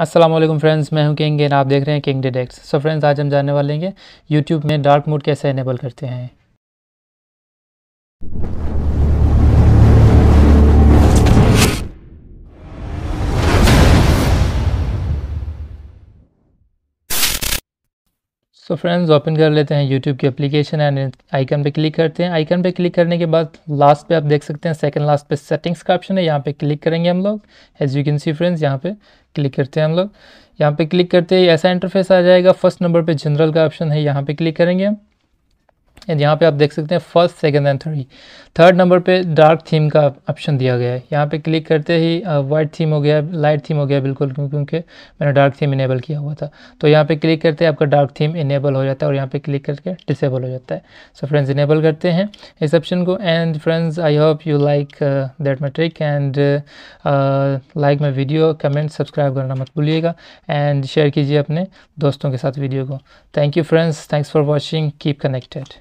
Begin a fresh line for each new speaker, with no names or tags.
Aslam friends मैं हूं king and आप देख रहे हैं किंग डिडेक्स सो फ्रेंड्स आज हम जानने वाले हैं यूट्यूब में डार्क मोड कैसे इनेबल करते हैं सो फ्रेंड्स ओपन कर लेते हैं यूट्यूब की एप्लीकेशन एंड आइकन पे क्लिक करते हैं आइकन पे क्लिक करने के बाद लास्ट पे आप देख सकते हैं सेकंड लास्ट पे सेटिंग्स का ऑप्शन है यहाँ पे क्लिक करेंगे हम लोग as you can see friends यहाँ पे क्लिक करते हैं हम लोग यहाँ पे क्लिक करते ही ऐसा इंटरफेस आ जाएगा फर्स्ट नंबर पर जनरल का ऑप्शन है यहाँ पर क्लिक करेंगे हम एंड यहाँ पे आप देख सकते हैं first second and third third number पे डार्क थीम का ऑप्शन दिया गया है यहाँ पे क्लिक करते ही वाइट uh, थीम हो गया लाइट थीम हो गया बिल्कुल क्योंकि मैंने डार्क थीम इनेबल किया हुआ था तो यहाँ पे क्लिक करते हैं आपका डार्क थीम इनेबल हो जाता है और यहाँ पे क्लिक करके डिसेबल हो जाता है सो फ्रेंड्स इनेबल करते हैं इस ऑप्शन को and friends I hope you like that my trick and like my video comment subscribe करना मत भूलिएगा एंड शेयर कीजिए अपने दोस्तों के साथ वीडियो को thank you friends thanks for watching keep connected